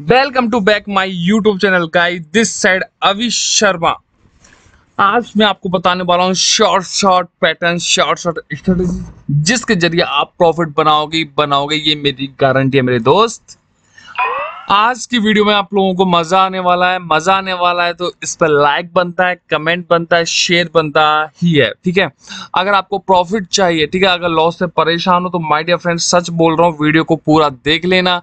welcome to back my YouTube channel का this side Avi Sharma आज मैं आपको बताने वाला हूँ short short pattern short short strategy जिसके जरिए आप प्रॉफिट बनाओगे बनाओगे ये मेरी गारंटी है मेरे दोस्त आज की वीडियो में आप लोगों को मजा आने वाला है मजा आने वाला है तो इस पर लाइक बनता है कमेंट बनता है शेयर बनता ही है ठीक है अगर आपको प्रॉफिट चाहिए ठीक है अगर लॉस से परेशान हो तो माय डियर फ्रेंड सच बोल रहा हूँ वीडियो को पूरा देख लेना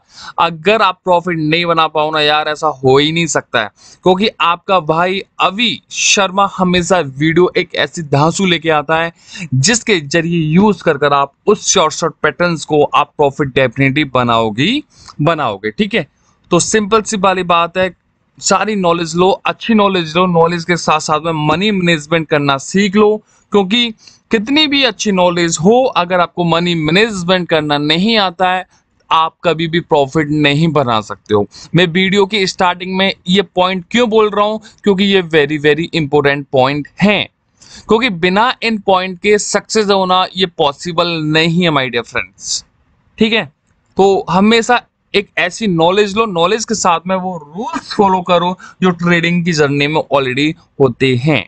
अगर आप प्रॉफिट नहीं बना पाओ ना यार ऐसा हो ही नहीं सकता है क्योंकि आपका भाई अवि शर्मा हमेशा वीडियो एक ऐसी धांसू लेके आता है जिसके जरिए यूज कर कर आप उस शॉर्ट शॉर्ट पैटर्न को आप प्रॉफिट डेफिनेटली बनाओगी बनाओगे ठीक है तो सिंपल सी वाली बात है सारी नॉलेज लो अच्छी नॉलेज लो नॉलेज के साथ साथ में मनी मैनेजमेंट करना सीख लो क्योंकि कितनी भी अच्छी नॉलेज हो अगर आपको मनी मैनेजमेंट करना नहीं आता है आप कभी भी प्रॉफिट नहीं बना सकते हो मैं वीडियो की स्टार्टिंग में ये पॉइंट क्यों बोल रहा हूं क्योंकि ये वेरी वेरी इंपॉर्टेंट पॉइंट है क्योंकि बिना इन पॉइंट के सक्सेस होना ये पॉसिबल नहीं है माय डियर फ्रेंड्स ठीक है तो हमेशा एक ऐसी नॉलेज लो नॉलेज के साथ में वो रूल्स फॉलो करो जो ट्रेडिंग की जर्नी में ऑलरेडी होते हैं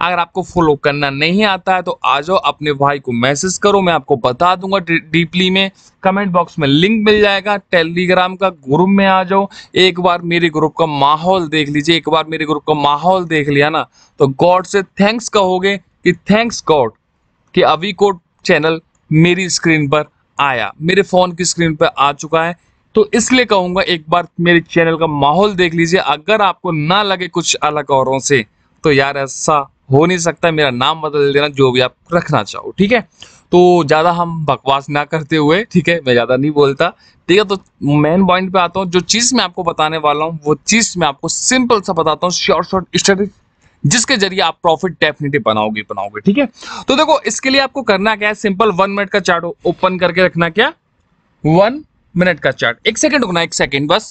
अगर आपको फॉलो करना नहीं आता है तो आ जाओ अपने भाई को मैसेज करो मैं आपको बता दूंगा डीपली में कमेंट बॉक्स में लिंक मिल जाएगा टेलीग्राम का ग्रुप में आ जाओ एक बार मेरे ग्रुप का माहौल देख लीजिए एक बार मेरे ग्रुप का माहौल देख लिया ना तो गॉड से थैंक्स कहोगे कि थैंक्स गॉड कि अभी को चैनल मेरी स्क्रीन पर आया मेरे फोन की स्क्रीन पर आ चुका है तो इसलिए कहूंगा एक बार मेरे चैनल का माहौल देख लीजिए अगर आपको ना लगे कुछ अलग औरों से तो यार ऐसा हो नहीं सकता मेरा नाम बदल देना जो भी आप रखना चाहो ठीक है तो ज़्यादा हम बकवास ना करते हुए ठीक है मैं ज़्यादा नहीं बोलता ठीक है तो मेन पॉइंट पे आता हूँ जो चीज़ मैं आपको बताने वाला हूँ वो चीज़ मैं आपको सिंपल सा बताता हूँ शॉर्ट शॉर्ट स्टडी जिसके जरिए आप प्रॉफिट डेफिनेटली बनाओगे बनाओगे ठीक है तो देखो इसके लिए आपको करना क्या है सिंपल वन मिनट का चार्ट ओपन करके रखना क्या वन मिनट का चार्ट एक सेकंड रुकना एक सेकंड बस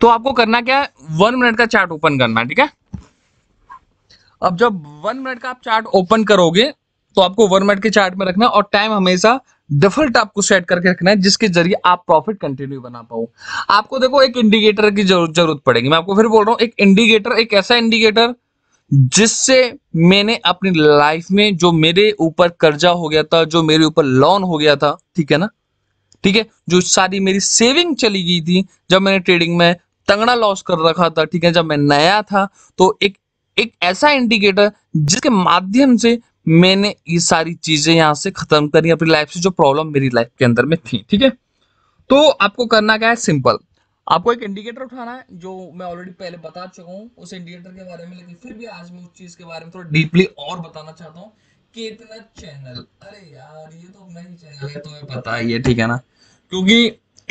तो आपको करना क्या है वन मिनट का चार्ट ओपन करना ठीक है अब जब वन मिनट का आप चार्ट ओपन करोगे तो आपको वन मिनट के चार्ट में रखना और टाइम हमेशा डिफॉल्ट आपको सेट करके रखना है जिसके जरिए आप प्रॉफिट कंटिन्यू बना पाओ आपको देखो एक इंडिकेटर की जरूरत पड़ेगी मैं आपको फिर बोल रहा हूं एक इंडिकेटर एक ऐसा इंडिकेटर जिससे मैंने अपनी लाइफ में जो मेरे ऊपर कर्जा हो गया था जो मेरे ऊपर लोन हो गया था ठीक है ना ठीक है जो सारी मेरी सेविंग चली गई थी जब मैंने ट्रेडिंग में तंगड़ा लॉस कर रखा था ठीक है जब मैं नया था तो एक एक ऐसा इंडिकेटर जिसके माध्यम से मैंने ये सारी चीजें यहां से खत्म करी अपनी लाइफ से जो प्रॉब्लम मेरी लाइफ के अंदर में थी ठीक है तो आपको करना क्या है सिंपल आपको एक इंडिकेटर उठाना है जो मैं ऑलरेडी पहले बता चुका हूँ उस इंडिकेटर के बारे में लेकिन फिर भी आज मैं उस चीज के बारे में थोड़ा डीपली और बताना चाहता हूँ कितना चैनल अरे यार ये तो नहीं चैनल है तुम्हें पता ही है ठीक है ना क्योंकि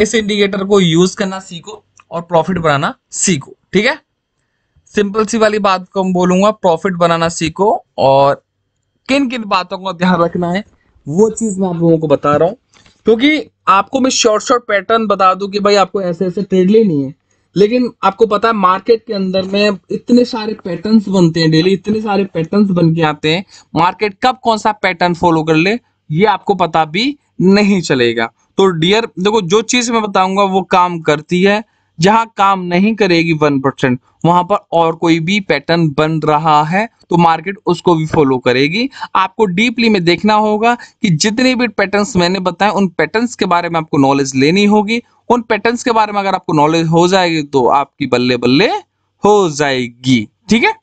इस इंडिकेटर को यूज करना सीखो और प्रॉफिट बनाना सीखो ठीक है सिंपल सी वाली बात को हम बोलूंगा प्रॉफिट बनाना सीखो और किन किन बातों का ध्यान रखना है वो चीज मैं आप लोगों को बता रहा हूँ क्योंकि आपको मैं शॉर्ट शॉर्ट पैटर्न बता दूं कि भाई आपको ऐसे ऐसे ट्रेड लेनी है लेकिन आपको पता है मार्केट के अंदर में इतने सारे पैटर्न्स बनते हैं डेली इतने सारे पैटर्न्स बन के आते हैं मार्केट कब कौन सा पैटर्न फॉलो कर ले ये आपको पता भी नहीं चलेगा तो डियर देखो जो चीज मैं बताऊंगा वो काम करती है जहां काम नहीं करेगी वन परसेंट वहां पर और कोई भी पैटर्न बन रहा है तो मार्केट उसको भी फॉलो करेगी आपको डीपली में देखना होगा कि जितने भी पैटर्न्स मैंने बताए उन पैटर्न्स के बारे में आपको नॉलेज लेनी होगी उन पैटर्न्स के बारे में अगर आपको नॉलेज हो जाएगी तो आपकी बल्ले बल्ले हो जाएगी ठीक है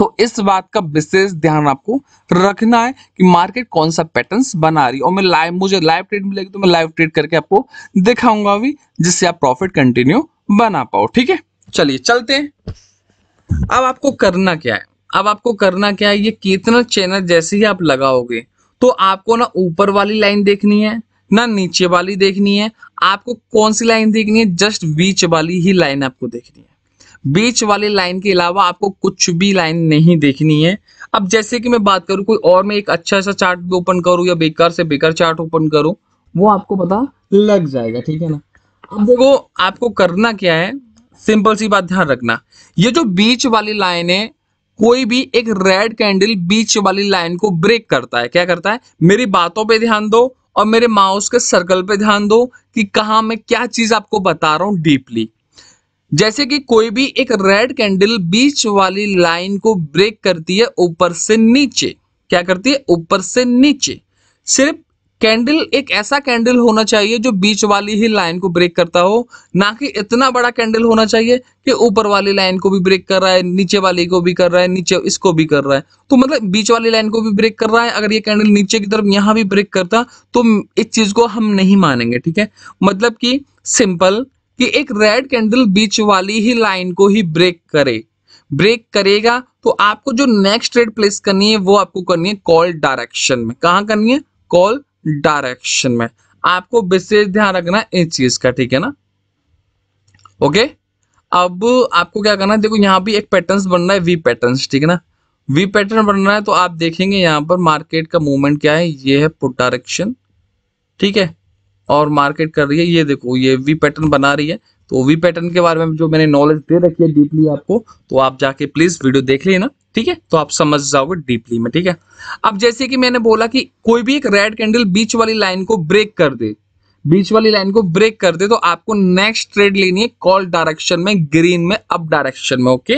तो इस बात का विशेष ध्यान आपको रखना है कि मार्केट कौन सा पैटर्न बना रही है और मैं लाइव मुझे लाइव ट्रेड मिलेगी तो मैं लाइव ट्रेड करके आपको दिखाऊंगा अभी जिससे आप प्रॉफिट कंटिन्यू बना पाओ ठीक है चलिए चलते हैं अब आपको करना क्या है अब आपको करना क्या है ये कितना चैनल जैसे ही आप लगाओगे तो आपको ना ऊपर वाली लाइन देखनी है ना नीचे वाली देखनी है आपको कौन सी लाइन देखनी है जस्ट बीच वाली ही लाइन आपको देखनी है बीच वाली लाइन के अलावा आपको कुछ भी लाइन नहीं देखनी है अब जैसे कि मैं बात करूं कोई और मैं एक अच्छा सा चार्ट ओपन करूं या बेकार से बेकार चार्ट ओपन करूं वो आपको पता लग जाएगा ठीक है ना अब देखो आपको करना क्या है सिंपल सी बात ध्यान रखना ये जो बीच वाली लाइन है कोई भी एक रेड कैंडल बीच वाली लाइन को ब्रेक करता है क्या करता है मेरी बातों पर ध्यान दो और मेरे माउस के सर्कल पे ध्यान दो कि कहा मैं क्या चीज आपको बता रहा हूं डीपली जैसे कि कोई भी एक रेड कैंडल बीच वाली लाइन को ब्रेक करती है ऊपर से नीचे क्या करती है ऊपर से नीचे सिर्फ कैंडल एक ऐसा कैंडल होना चाहिए जो बीच वाली ही लाइन को ब्रेक करता हो ना कि इतना बड़ा कैंडल होना चाहिए कि ऊपर वाली लाइन को भी ब्रेक कर रहा है नीचे वाली को भी कर रहा है नीचे इसको भी कर रहा है तो मतलब बीच वाली लाइन को भी ब्रेक कर रहा है अगर ये कैंडल नीचे की तरफ यहां भी ब्रेक करता तो इस चीज को हम नहीं मानेंगे ठीक है मतलब कि सिंपल कि एक रेड कैंडल बीच वाली ही लाइन को ही ब्रेक करे ब्रेक करेगा तो आपको जो नेक्स्ट ट्रेड प्लेस करनी है वो आपको करनी है कॉल डायरेक्शन में कहा करनी है कॉल डायरेक्शन में आपको विशेष ध्यान रखना इस चीज का ठीक है ना ओके अब आपको क्या करना है देखो यहाँ भी एक पैटर्न बन रहा है वी पैटर्न ठीक है ना वी पैटर्न बन रहा है तो आप देखेंगे यहां पर मार्केट का मूवमेंट क्या है ये है पुट डायरेक्शन ठीक है और मार्केट कर रही है ये देखो ये वी पैटर्न बना रही है तो वी पैटर्न के बारे में जो मैंने नॉलेज दे रखी है डीपली आपको तो आप जाके प्लीज वीडियो देख ना ठीक है तो आप समझ जाओगे डीपली में ठीक है अब जैसे कि मैंने बोला कि कोई भी एक रेड कैंडल बीच वाली लाइन को ब्रेक कर दे बीच वाली लाइन को ब्रेक कर दे तो आपको नेक्स्ट ट्रेड लेनी है कॉल डायरेक्शन में ग्रीन में अप डायरेक्शन में ओके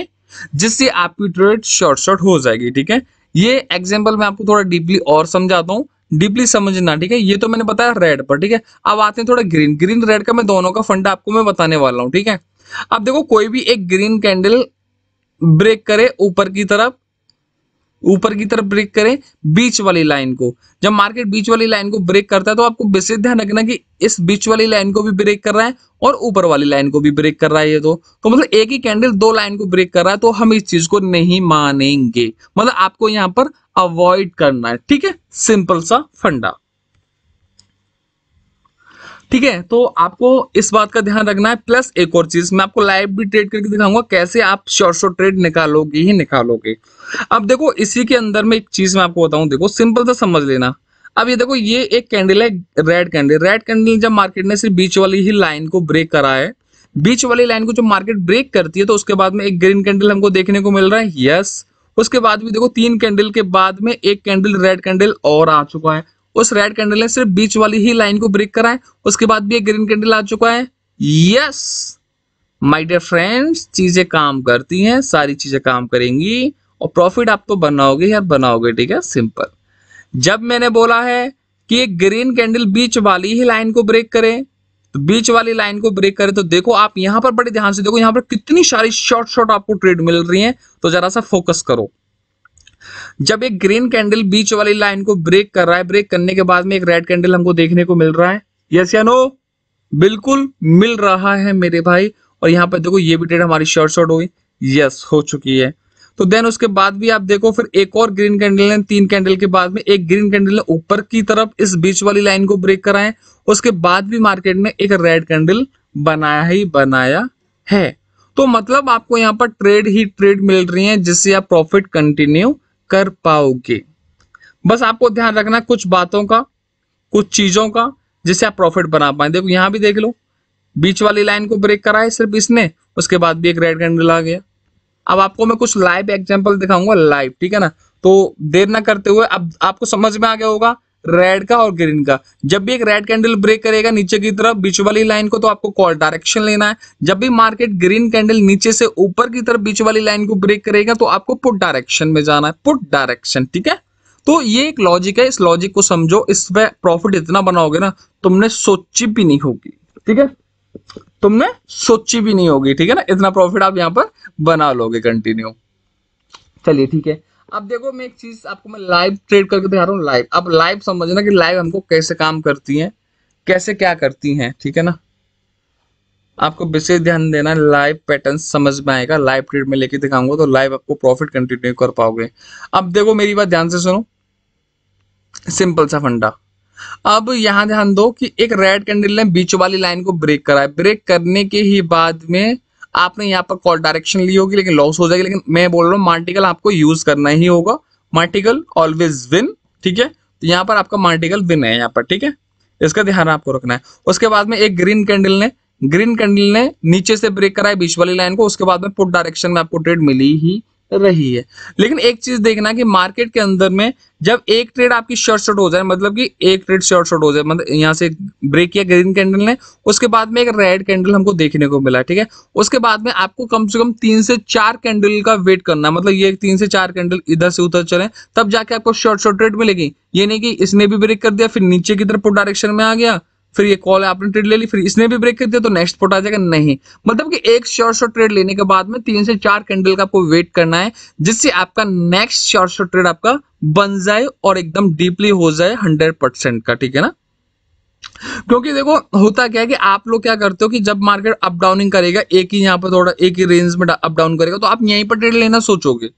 जिससे आपकी ट्रेड शॉर्ट शॉर्ट हो जाएगी ठीक है ये एग्जाम्पल मैं आपको थोड़ा डीपली और समझाता हूँ डीपली समझना ठीक है ये तो मैंने बताया रेड पर ठीक है अब आते हैं थोड़ा ग्रीन ग्रीन रेड का मैं दोनों का फंडा आपको मैं बताने वाला हूँ ठीक है अब देखो कोई भी एक ग्रीन कैंडल ब्रेक करे ऊपर की तरफ ऊपर की तरफ ब्रेक करें बीच वाली लाइन को जब मार्केट बीच वाली लाइन को ब्रेक करता है तो आपको विशेष ध्यान रखना कि इस बीच वाली लाइन को भी ब्रेक कर रहा है और ऊपर वाली लाइन को भी ब्रेक कर रहा है ये तो तो मतलब एक ही कैंडल दो लाइन को ब्रेक कर रहा है तो हम इस चीज को नहीं मानेंगे मतलब आपको यहां पर अवॉइड करना है ठीक है सिंपल सा फंडा ठीक है तो आपको इस बात का ध्यान रखना है प्लस एक और चीज मैं आपको लाइव भी ट्रेड करके दिखाऊंगा कैसे आप शॉर्ट शॉर्ट ट्रेड निकालोगे ही निकालोगे अब देखो इसी के अंदर में एक चीज मैं आपको बताऊं देखो सिंपल सा समझ लेना अब ये देखो ये एक कैंडल है रेड कैंडल रेड कैंडल जब मार्केट ने सिर्फ बीच वाली ही लाइन को ब्रेक करा है बीच वाली लाइन को जब मार्केट ब्रेक करती है तो उसके बाद में एक ग्रीन कैंडल हमको देखने को मिल रहा है यस उसके बाद भी देखो तीन कैंडल के बाद में एक कैंडल रेड कैंडल और आ चुका है उस रेड कैंडल ने सिर्फ बीच वाली ही लाइन को ब्रेक करा है उसके बाद भी एक ग्रीन कैंडल आ चुका है यस माय डियर फ्रेंड्स चीजें काम करती हैं सारी चीजें काम करेंगी और प्रॉफिट आप तो बनाओगे या बनाओगे ठीक है सिंपल जब मैंने बोला है कि एक ग्रीन कैंडल बीच वाली ही लाइन को ब्रेक करे तो बीच वाली लाइन को ब्रेक करे तो देखो आप यहां पर बड़े ध्यान से देखो यहां पर कितनी सारी शॉर्ट शॉर्ट आपको ट्रेड मिल रही है तो जरा सा फोकस करो जब एक ग्रीन कैंडल बीच वाली लाइन को ब्रेक कर रहा है ब्रेक करने के बाद में एक रेड कैंडल हमको देखने को मिल रहा है यस या नो बिल्कुल मिल रहा है मेरे भाई और यहाँ पर देखो ये भी ट्रेड हमारी शॉर्ट शॉर्ट हो गई यस हो चुकी है तो देन उसके बाद भी आप देखो फिर एक और ग्रीन कैंडल ने तीन कैंडल के बाद में एक ग्रीन कैंडल ने ऊपर की तरफ इस बीच वाली लाइन को ब्रेक कराए उसके बाद भी मार्केट ने एक रेड कैंडल बनाया ही बनाया है तो मतलब आपको यहाँ पर ट्रेड ही ट्रेड मिल रही है जिससे आप प्रॉफिट कंटिन्यू कर पाओगे बस आपको ध्यान रखना कुछ बातों का कुछ चीजों का जिससे आप प्रॉफिट बना पाए देखो यहां भी देख लो बीच वाली लाइन को ब्रेक कराए सिर्फ इसने उसके बाद भी एक रेड कैंडल आ गया अब आपको मैं कुछ लाइव एग्जाम्पल दिखाऊंगा लाइव ठीक है ना तो देर ना करते हुए अब आपको समझ में आ गया होगा रेड का और ग्रीन का जब भी एक रेड कैंडल ब्रेक करेगा नीचे की तरफ बीच वाली लाइन को तो आपको कॉल डायरेक्शन लेना है जब भी मार्केट ग्रीन कैंडल नीचे से ऊपर की तरफ बीच वाली लाइन को ब्रेक करेगा तो आपको पुट डायरेक्शन में जाना है पुट डायरेक्शन ठीक है तो ये एक लॉजिक है इस लॉजिक को समझो इस पर प्रॉफिट इतना बनाओगे ना तुमने सोची भी नहीं होगी ठीक है तुमने सोची भी नहीं होगी ठीक है ना इतना प्रॉफिट आप यहां पर बना लोगे कंटिन्यू चलिए ठीक है अब देखो मैं एक चीज आपको मैं लाइव ट्रेड करके दिखा रहा हूँ लाइव अब लाइव समझना कि लाइव हमको कैसे काम करती है कैसे क्या करती है ठीक है ना आपको विशेष ध्यान देना लाइव पैटर्न समझ में आएगा लाइव ट्रेड में लेके दिखाऊंगा तो लाइव आपको प्रॉफिट कंटिन्यू कर पाओगे अब देखो मेरी बात ध्यान से सुनो सिंपल सा फंडा अब यहां ध्यान दो कि एक रेड कैंडल ने बीच वाली लाइन को ब्रेक करा है ब्रेक करने के ही बाद में आपने यहाँ पर कॉल डायरेक्शन ली होगी लेकिन लॉस हो जाएगी लेकिन मैं बोल रहा हूँ मार्टिकल आपको यूज करना ही होगा मार्टिकल ऑलवेज विन ठीक है तो यहाँ पर आपका मार्टिकल विन है यहाँ पर ठीक है इसका ध्यान आपको रखना है उसके बाद में एक ग्रीन कैंडल ने ग्रीन कैंडल ने नीचे से ब्रेक कराया बीच वाली लाइन को उसके बाद में पुट डायरेक्शन में आपको ट्रेड मिली ही रही है लेकिन एक चीज देखना कि मार्केट के अंदर में जब एक ट्रेड आपकी शॉर्ट शॉर्ट हो जाए मतलब कि एक ट्रेड शॉर्ट शॉर्ट हो जाए मतलब यहाँ से ब्रेक किया ग्रीन कैंडल ने उसके बाद में एक रेड कैंडल हमको देखने को मिला ठीक है उसके बाद में आपको कम से कम तीन से चार कैंडल का वेट करना मतलब ये तीन से चार कैंडल इधर से उधर चले तब जाके आपको शॉर्ट शॉर्ट ट्रेड मिलेगी ये नहीं कि इसने भी ब्रेक कर दिया फिर नीचे की तरफ डायरेक्शन में आ गया फिर ये कॉल है आपने ट्रेड ले ली फिर इसने भी ब्रेक कर दिया तो नेक्स्ट पुट आ जाएगा नहीं मतलब कि एक शॉर्ट शॉर्ट ट्रेड लेने के बाद में तीन से चार कैंडल का आपको वेट करना है जिससे आपका नेक्स्ट शॉर्ट शॉर्ट ट्रेड आपका बन जाए और एकदम डीपली हो जाए हंड्रेड परसेंट का ठीक है ना क्योंकि देखो होता क्या है कि आप लोग क्या करते हो कि जब मार्केट अप डाउनिंग करेगा एक ही यहाँ पर थोड़ा एक ही रेंज में अप डाउन करेगा तो आप यहीं पर ट्रेड लेना सोचोगे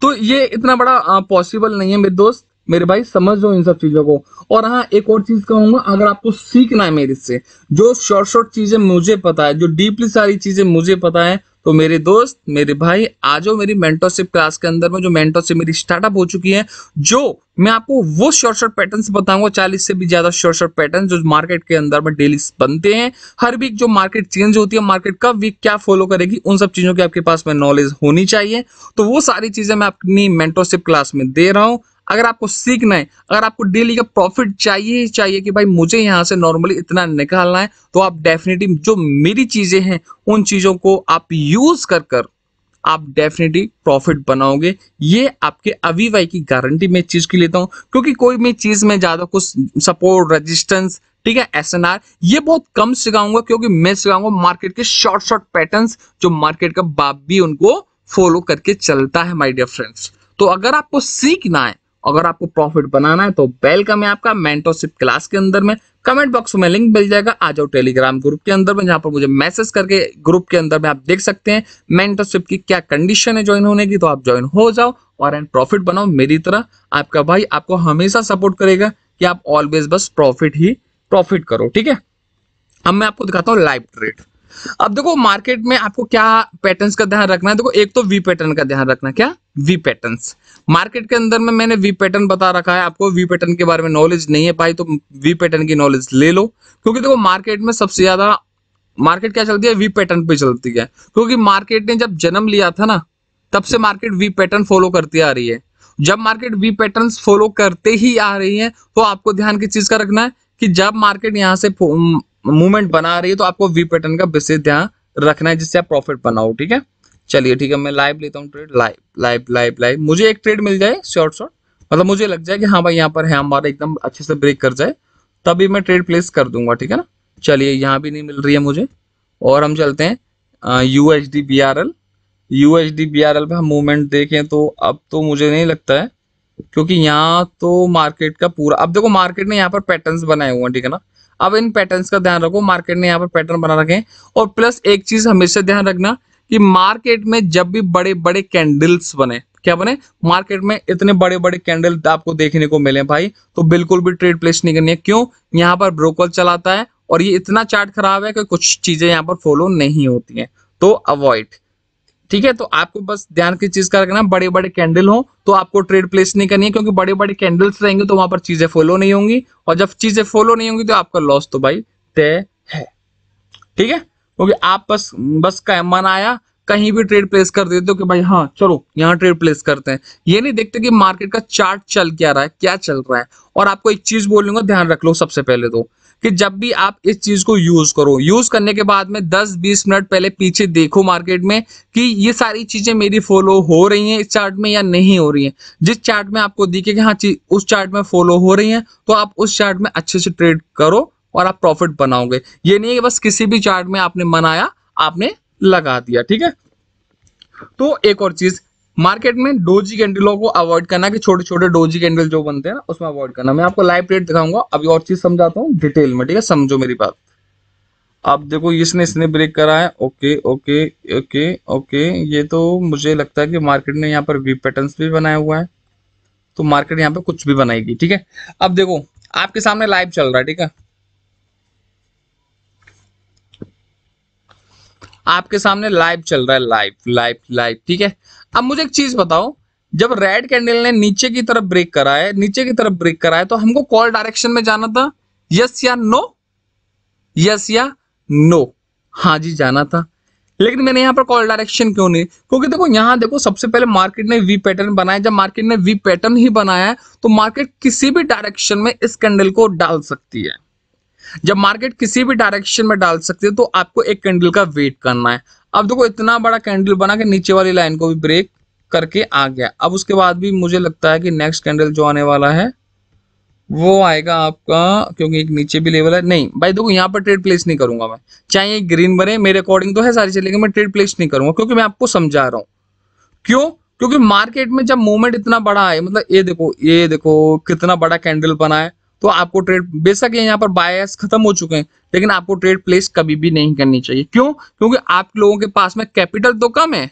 तो ये इतना बड़ा पॉसिबल नहीं है मेरे दोस्त मेरे भाई समझ लो इन सब चीजों को और हाँ एक और चीज कहूंगा अगर आपको सीखना है मेरे से जो शॉर्ट शॉर्ट चीजें मुझे पता है जो डीपली सारी चीजें मुझे पता है तो मेरे दोस्त मेरे भाई आ जाओ मेरी मेंटरशिप क्लास के अंदर में जो मेंटरशिप मेरी स्टार्टअप हो चुकी है जो मैं आपको वो शॉर्ट शॉर्ट पैटर्न बताऊंगा चालीस से भी ज्यादा शॉर्ट शॉर्ट पैटर्न जो मार्केट के अंदर में डेली बनते हैं हर वीक जो मार्केट चेंज होती है मार्केट कब वीक क्या फॉलो करेगी उन सब चीजों की आपके पास में नॉलेज होनी चाहिए तो वो सारी चीजें मैं अपनी मेंटरशिप क्लास में दे रहा हूँ अगर आपको सीखना है अगर आपको डेली का प्रॉफिट चाहिए ही चाहिए कि भाई मुझे यहाँ से नॉर्मली इतना निकालना है तो आप डेफिनेटली जो मेरी चीजें हैं उन चीजों को आप यूज कर कर आप डेफिनेटली प्रॉफिट बनाओगे ये आपके अवीवाई की गारंटी मैं चीज की लेता हूँ क्योंकि कोई भी चीज में ज्यादा कुछ सपोर्ट रजिस्टेंस ठीक है एस एन आर ये बहुत कम सिखाऊंगा क्योंकि मैं सिखाऊंगा मार्केट के शॉर्ट शॉर्ट पैटर्न जो मार्केट का बाप भी उनको फॉलो करके चलता है माई डियर फ्रेंड्स तो अगर आपको सीखना है अगर आपको प्रॉफिट बनाना है तो वेलकम है आपका मेंटरशिप क्लास के अंदर में कमेंट बॉक्स में लिंक मिल जाएगा आ जाओ टेलीग्राम ग्रुप के अंदर में जहां पर मुझे मैसेज करके ग्रुप के अंदर में आप देख सकते हैं मेंटरशिप की क्या कंडीशन है ज्वाइन होने की तो आप ज्वाइन हो जाओ और एंड प्रॉफिट बनाओ मेरी तरह आपका भाई आपको हमेशा सपोर्ट करेगा कि आप ऑलवेज बस प्रॉफिट ही प्रॉफिट करो ठीक है अब मैं आपको दिखाता हूँ लाइव ट्रेड अब देखो मार्केट में आपको क्या पैटर्न्स का ध्यान रखना है देखो एक तो वी पैटर्न का ध्यान रखना क्या वी पैटर्न्स मार्केट के अंदर में मैंने वी पैटर्न बता रखा है आपको वी पैटर्न के बारे में नॉलेज नहीं है भाई तो वी पैटर्न की नॉलेज ले लो क्योंकि देखो मार्केट में सबसे ज्यादा मार्केट क्या चलती है वी पैटर्न पे चलती है क्योंकि मार्केट ने जब जन्म लिया था ना तब से मार्केट वी पैटर्न फॉलो करती आ रही है जब मार्केट वी पैटर्न फॉलो करते ही आ रही है तो आपको ध्यान किस चीज का रखना है कि जब मार्केट यहाँ से मूवमेंट बना रही है तो आपको वी पैटर्न का विशेष ध्यान रखना है जिससे आप प्रॉफिट बनाओ ठीक है चलिए ठीक है मैं लाइव लेता हूँ trade live live live live मुझे एक ट्रेड मिल जाए शॉर्ट शॉर्ट मतलब मुझे लग जाए कि हाँ भाई यहाँ पर है हमारा एकदम अच्छे से ब्रेक कर जाए तभी मैं ट्रेड प्लेस कर दूंगा ठीक है ना चलिए यहाँ भी नहीं मिल रही है मुझे और हम चलते हैं U H D B R L U H D B R L पर हम मूवमेंट देखें तो अब तो मुझे नहीं लगता है क्योंकि यहाँ तो मार्केट का पूरा अब देखो मार्केट ने यहाँ पर पैटर्न्स बनाए हुए हैं ठीक है ना अब इन पैटर्न्स का ध्यान रखो मार्केट ने यहाँ पर पैटर्न बना रखे हैं और प्लस एक चीज हमेशा ध्यान रखना कि मार्केट में जब भी बड़े बड़े कैंडल्स बने क्या बने मार्केट में इतने बड़े बड़े कैंडल आपको देखने को मिले भाई तो बिल्कुल भी ट्रेड प्लेस नहीं करनी है क्यों यहाँ पर ब्रोकर चलाता है और ये इतना चार्ट खराब है कि कुछ चीजें यहाँ पर फॉलो नहीं होती हैं तो अवॉइड ठीक है तो आपको बस ध्यान की चीज का रखना बड़े बड़े कैंडल हो तो आपको ट्रेड प्लेस नहीं करनी है क्योंकि बड़े बड़े कैंडल्स रहेंगे तो वहां पर चीजें फॉलो नहीं होंगी और जब चीजें फॉलो नहीं होंगी तो आपका लॉस तो भाई तय है ठीक है ओके आप बस बस का मन आया कहीं भी ट्रेड प्लेस कर देते हो कि भाई हाँ चलो यहाँ ट्रेड प्लेस करते हैं ये नहीं देखते कि मार्केट का चार्ट चल क्या रहा है क्या चल रहा है और आपको एक चीज बोलूंगा ध्यान रख लो सबसे पहले तो कि जब भी आप इस चीज को यूज करो यूज करने के बाद में 10-20 मिनट पहले पीछे देखो मार्केट में कि ये सारी चीजें मेरी फॉलो हो रही हैं इस चार्ट में या नहीं हो रही हैं जिस चार्ट में आपको दिखे कि हाँ उस चार्ट में फॉलो हो रही हैं तो आप उस चार्ट में अच्छे से ट्रेड करो और आप प्रॉफिट बनाओगे ये नहीं है बस किसी भी चार्ट में आपने मनाया आपने लगा दिया ठीक है तो एक और चीज मार्केट में डोजी कैंडलों को अवॉइड करना कि छोटे छोटे डोजी कैंडल जो बनते हैं ना उसमें अवॉइड करना मैं आपको लाइव रेट दिखाऊंगा अभी और चीज समझाता हूँ डिटेल में ठीक है समझो मेरी बात आप देखो इसने इसने ब्रेक करा है ओके ओके ओके ओके ये तो मुझे लगता है कि मार्केट ने यहाँ पर वी पैटर्न भी बनाया हुआ है तो मार्केट यहाँ पर कुछ भी बनाएगी ठीक है अब देखो आपके सामने लाइव चल रहा है ठीक है आपके सामने लाइव चल रहा है लाइव लाइव लाइव ठीक है अब मुझे एक चीज बताओ जब रेड कैंडल ने नीचे की तरफ ब्रेक करा है नीचे की तरफ ब्रेक करा है तो हमको कॉल डायरेक्शन में जाना था यस या नो यस या नो हाँ जी जाना था लेकिन मैंने यहां पर कॉल डायरेक्शन क्यों नहीं क्योंकि देखो यहां देखो सबसे पहले मार्केट ने वी पैटर्न बनाया जब मार्केट ने वी पैटर्न ही बनाया है तो मार्केट किसी भी डायरेक्शन में इस कैंडल को डाल सकती है जब मार्केट किसी भी डायरेक्शन में डाल सकती है तो आपको एक कैंडल का वेट करना है अब देखो इतना बड़ा कैंडल बना के नीचे वाली लाइन को भी ब्रेक करके आ गया अब उसके बाद भी मुझे लगता है कि नेक्स्ट कैंडल जो आने वाला है वो आएगा आपका क्योंकि एक नीचे भी लेवल है नहीं भाई देखो यहाँ पर ट्रेड प्लेस नहीं करूंगा मैं चाहे ये ग्रीन बने मेरे अकॉर्डिंग तो है सारी चीजें मैं ट्रेड प्लेस नहीं करूंगा क्योंकि मैं आपको समझा रहा हूँ क्यों क्योंकि मार्केट में जब मूवमेंट इतना बड़ा है मतलब ये देखो ये देखो कितना बड़ा कैंडल बना है तो आपको ट्रेड बेशक यहाँ पर बायस खत्म हो चुके हैं लेकिन आपको ट्रेड प्लेस कभी भी नहीं करनी चाहिए क्यों क्योंकि आप लोगों के पास में कैपिटल तो कम है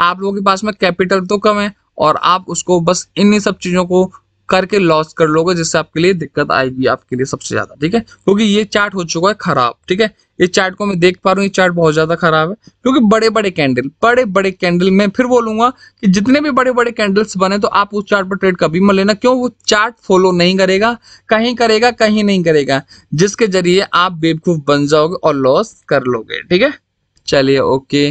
आप लोगों के पास में कैपिटल तो कम है और आप उसको बस इन्हीं सब चीज़ों को करके लॉस कर लोगे जिससे आपके लिए दिक्कत आएगी आपके लिए सबसे ज्यादा ठीक है क्योंकि ये चार्ट हो चुका है खराब ठीक है ये चार्ट को मैं देख पा रहा हूँ ये चार्ट बहुत ज्यादा खराब है क्योंकि बड़े बड़े कैंडल बड़े बड़े कैंडल मैं फिर बोलूंगा कि जितने भी बड़े बड़े कैंडल्स बने तो आप उस चार्ट पर ट्रेड कभी मत लेना क्यों वो चार्ट फॉलो नहीं करेगा कहीं करेगा कहीं नहीं करेगा जिसके जरिए आप बेवकूफ बन जाओगे और लॉस कर लोगे ठीक है चलिए ओके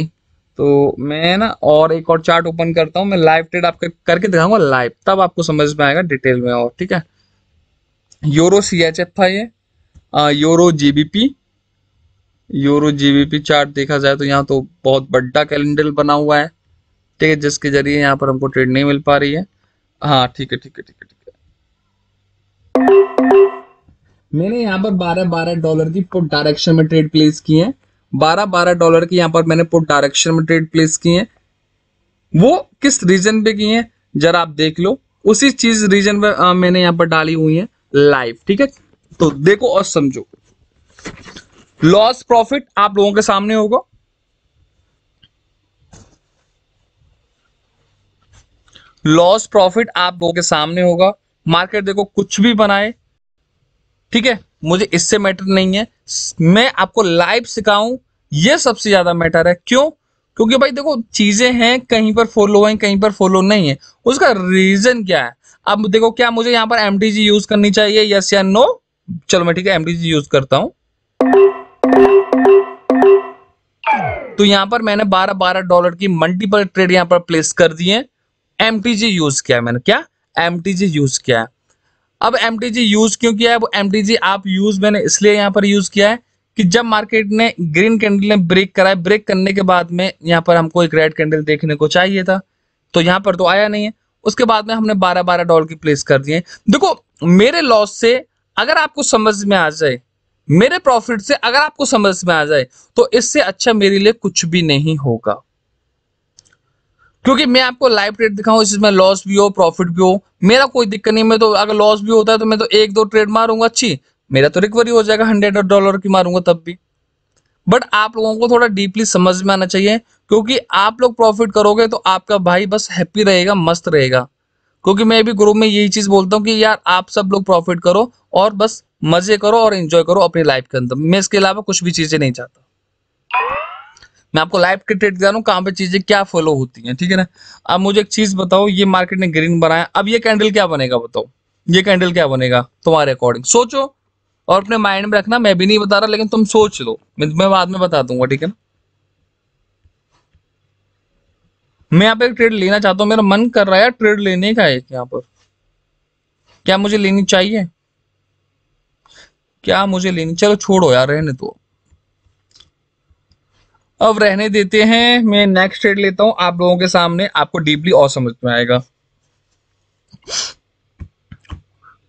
तो मैं ना और एक और चार्ट ओपन करता हूँ मैं लाइव ट्रेड आपके करके दिखाऊंगा लाइव तब आपको समझ में आएगा डिटेल में और ठीक है यूरो सी एच एफ था ये euro GBP euro GBP chart देखा जाए तो यहाँ तो बहुत बड़ा कैलेंडर बना हुआ है ठीक है जिसके जरिए यहाँ पर हमको ट्रेड नहीं मिल पा रही है हाँ ठीक है ठीक है ठीक है ठीक है मैंने यहाँ पर बारह बारह डॉलर की पुट डायरेक्शन में ट्रेड प्लेस की है बारह बारह डॉलर की यहां पर मैंने पुट डायरेक्शन में ट्रेड प्लेस की है वो किस रीजन पे की है जरा आप देख लो उसी चीज रीजन पे मैंने यहां पर डाली हुई है लाइव ठीक है तो देखो और समझो लॉस प्रॉफिट आप लोगों के सामने होगा लॉस प्रॉफिट आप लोगों के सामने होगा मार्केट देखो कुछ भी बनाए ठीक है मुझे इससे मैटर नहीं है मैं आपको लाइव सिखाऊं ये सबसे ज्यादा मैटर है क्यों क्योंकि भाई देखो चीजें हैं कहीं पर फॉलो है कहीं पर फॉलो नहीं है उसका रीजन क्या है अब देखो क्या मुझे यहां पर एम यूज करनी चाहिए यस या नो चलो मैं ठीक है एम यूज करता हूं तो यहां पर मैंने 12 12 डॉलर की मल्टीपल ट्रेड यहां पर प्लेस कर दिए एम यूज किया मैंने क्या एम यूज किया है अब एम यूज क्यों किया है वो एम आप यूज मैंने इसलिए यहाँ पर यूज किया है कि जब मार्केट ने ग्रीन कैंडल ने ब्रेक करा है ब्रेक करने के बाद में यहाँ पर हमको एक रेड कैंडल देखने को चाहिए था तो यहाँ पर तो आया नहीं है उसके बाद में हमने बारह बारह डॉलर की प्लेस कर दिए देखो मेरे लॉस से अगर आपको समझ में आ जाए मेरे प्रॉफिट से अगर आपको समझ में आ जाए तो इससे अच्छा मेरे लिए कुछ भी नहीं होगा क्योंकि मैं आपको लाइव ट्रेड दिखाऊं इसमें लॉस भी हो प्रॉफिट भी हो मेरा कोई दिक्कत नहीं मैं तो अगर लॉस भी होता है तो मैं तो एक दो ट्रेड मारूंगा अच्छी मेरा तो रिकवरी हो जाएगा हंड्रेड डॉलर की मारूंगा तब भी बट आप लोगों को थोड़ा डीपली समझ में आना चाहिए क्योंकि आप लोग प्रॉफिट करोगे तो आपका भाई बस हैप्पी रहेगा मस्त रहेगा क्योंकि मैं भी ग्रुप में यही चीज बोलता हूँ कि यार आप सब लोग प्रॉफिट करो और बस मजे करो और एंजॉय करो अपनी लाइफ के अंदर मैं इसके अलावा कुछ भी चीजें नहीं चाहता मैं आपको लाइव के ट्रेड करा रहा हूँ कहाँ पे चीजें क्या फॉलो होती हैं ठीक है ना अब मुझे एक चीज बताओ ये मार्केट ने ग्रीन बनाया अब ये कैंडल क्या बनेगा बताओ ये कैंडल क्या बनेगा तुम्हारे अकॉर्डिंग सोचो और अपने माइंड में रखना मैं भी नहीं बता रहा लेकिन तुम सोच लो मैं बाद में बता दूंगा ठीक है ना मैं यहाँ पे एक ट्रेड लेना चाहता हूँ मेरा मन कर रहा है ट्रेड लेने का एक यहाँ पर क्या मुझे लेनी चाहिए क्या मुझे लेनी चलो छोड़ो यार रहने दो अब रहने देते हैं मैं नेक्स्ट ट्रेड लेता हूं आप लोगों के सामने आपको डीपली और समझ में आएगा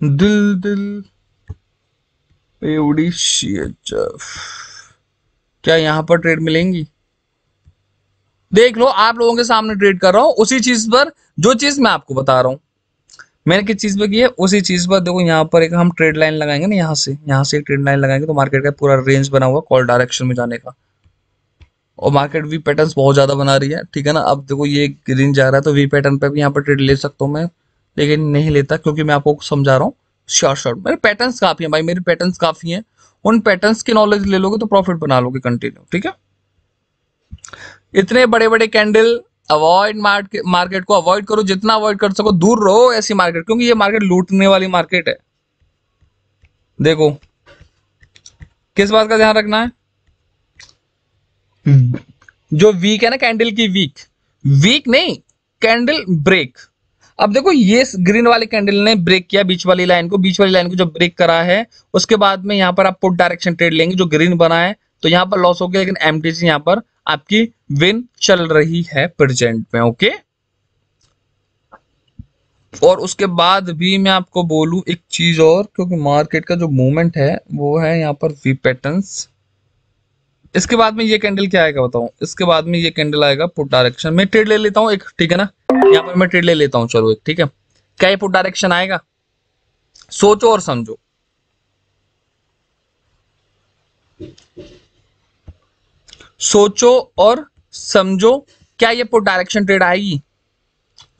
दिल दिल क्या यहां पर ट्रेड मिलेंगी देख लो आप लोगों के सामने ट्रेड कर रहा हूं उसी चीज पर जो चीज मैं आपको बता रहा हूं मैंने किस चीज पर की है उसी चीज पर देखो यहाँ पर एक हम ट्रेड लाइन लगाएंगे ना यहाँ से यहाँ से एक ट्रेड लाइन लगाएंगे तो मार्केट का पूरा रेंज बना हुआ कॉल डायरेक्शन में जाने का और मार्केट वी पैटर्न बहुत ज़्यादा बना रही है ठीक है ना अब देखो ये ग्रीन जा रहा है तो वी पैटर्न पर भी यहाँ पर ट्रेड ले सकता हूँ मैं लेकिन नहीं लेता क्योंकि मैं आपको समझा रहा हूँ शॉर्ट शॉर्ट मेरे पैटर्न काफ़ी है भाई मेरे पैटर्न काफ़ी है उन पैटर्न की नॉलेज ले लोगे तो प्रॉफिट बना लोगे कंटिन्यू ठीक है इतने बड़े बड़े कैंडल अवॉइड मार्केट को अवॉइड करो जितना अवॉइड कर सको दूर रहो ऐसी मार्केट क्योंकि ये मार्केट लूटने वाली मार्केट है देखो किस बात का ध्यान रखना है जो वीक है ना कैंडल की वीक वीक नहीं कैंडल ब्रेक अब देखो ये ग्रीन वाले कैंडल ने ब्रेक किया बीच वाली लाइन को बीच वाली लाइन को जब ब्रेक करा है उसके बाद में यहाँ पर आप पुट डायरेक्शन ट्रेड लेंगे जो ग्रीन बना है तो यहाँ पर लॉस हो गया लेकिन एम टी यहाँ पर आपकी विन चल रही है प्रेजेंट में ओके और उसके बाद भी मैं आपको बोलूं एक चीज और क्योंकि मार्केट का जो मूवमेंट है वो है यहाँ पर वी पैटर्न्स इसके बाद में ये कैंडल क्या आएगा बताऊ इसके बाद में ये कैंडल आएगा पुट डायरेक्शन में ट्रेड ले लेता हूँ एक ठीक है ना यहाँ पर मैं ट्रेड ले लेता हूँ चलो एक ठीक है क्या ये पुट डायरेक्शन आएगा सोचो और समझो सोचो और समझो क्या ये पुट डायरेक्शन ट्रेड आएगी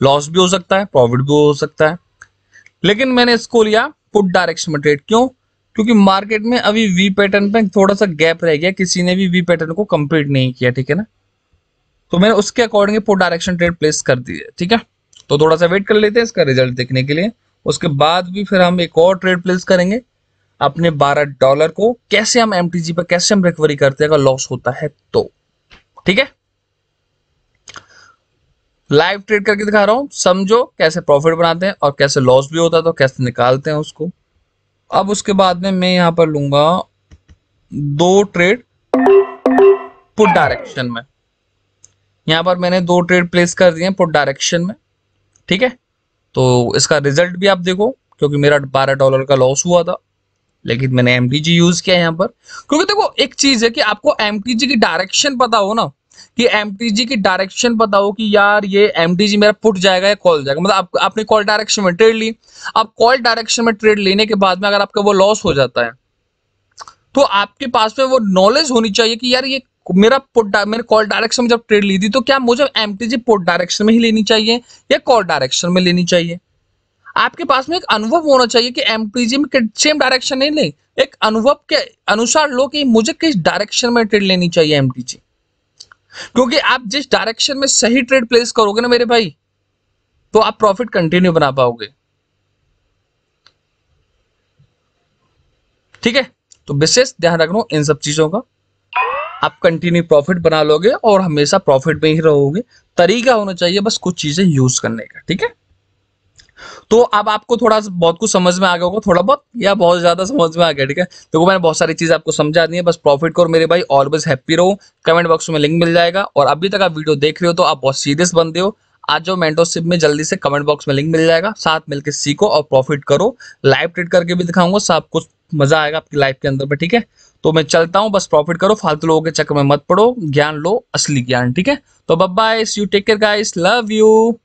लॉस भी हो सकता है प्रॉफिट भी हो सकता है लेकिन मैंने इसको लिया पुट डायरेक्शन में ट्रेड क्यों क्योंकि मार्केट में अभी वी पैटर्न पे थोड़ा सा गैप रह गया किसी ने भी वी पैटर्न को कंप्लीट नहीं किया ठीक है ना तो मैंने उसके according for direction trade place कर दी है ठीक है तो थोड़ा सा वेट कर लेते हैं इसका रिजल्ट देखने के लिए उसके बाद भी फिर हम एक और ट्रेड प्लेस करेंगे अपने 12 डॉलर को कैसे हम एम पर कैसे हम रिकवरी करते हैं अगर लॉस होता है तो ठीक है लाइव ट्रेड करके दिखा रहा हूं समझो कैसे प्रॉफिट बनाते हैं और कैसे लॉस भी होता है तो कैसे निकालते हैं उसको अब उसके बाद में मैं यहां पर लूंगा दो ट्रेड पुट डायरेक्शन में यहां पर मैंने दो ट्रेड प्लेस कर दिए पुट डायरेक्शन में ठीक है तो इसका रिजल्ट भी आप देखो क्योंकि मेरा बारह डॉलर का लॉस हुआ था लेकिन मैंने एम यूज किया यहां पर क्योंकि देखो एक चीज है कि आपको एम की डायरेक्शन पता हो ना कि एम की डायरेक्शन बताओ कि यार ये एम मेरा पुट जाएगा या कॉल जाएगा मतलब आप, आपने कॉल डायरेक्शन में ट्रेड ली अब कॉल डायरेक्शन में ट्रेड लेने के बाद में अगर आपका वो लॉस हो जाता है तो आपके पास में वो नॉलेज होनी चाहिए कि यार ये मेरा पुट मेरे कॉल डायरेक्शन में जब ट्रेड ली थी तो क्या मुझे एम पुट डायरेक्शन में ही लेनी चाहिए या कॉल डायरेक्शन में लेनी चाहिए आपके पास में एक अनुभव होना चाहिए कि एम में सेम डायरेक्शन नहीं ले एक अनुभव के अनुसार लो कि मुझे किस डायरेक्शन में ट्रेड लेनी चाहिए एम टी जी क्योंकि आप जिस डायरेक्शन में सही ट्रेड प्लेस करोगे ना मेरे भाई तो आप प्रॉफिट कंटिन्यू बना पाओगे ठीक है तो विशेष ध्यान रखना इन सब चीजों का आप कंटिन्यू प्रॉफिट बना लोगे और हमेशा प्रॉफिट में ही रहोगे तरीका होना चाहिए बस कुछ चीजें यूज करने का ठीक है तो अब आपको थोड़ा बहुत कुछ समझ में आ गया होगा थोड़ा बहुत या बहुत ज्यादा समझ में आ गया ठीक है देखो मैंने बहुत सारी चीज आपको समझा दी है बस प्रॉफिट करो मेरे भाई और बस हैप्पी रहो कमेंट बॉक्स में लिंक मिल जाएगा और अभी तक आप वीडियो देख रहे हो तो आप बहुत सीरियस बनते हो आज जो मेंटोरशिप में जल्दी से कमेंट बॉक्स में लिंक मिल जाएगा साथ मिलकर सीखो और प्रॉफिट करो लाइव ट्रेड करके भी दिखाऊंगा सब कुछ मजा आएगा आपकी लाइफ के अंदर में ठीक है तो मैं चलता हूँ बस प्रॉफिट करो फालतू लोगों के चक्कर में मत पड़ो ज्ञान लो असली ज्ञान ठीक है तो बब्बा you take care guys love you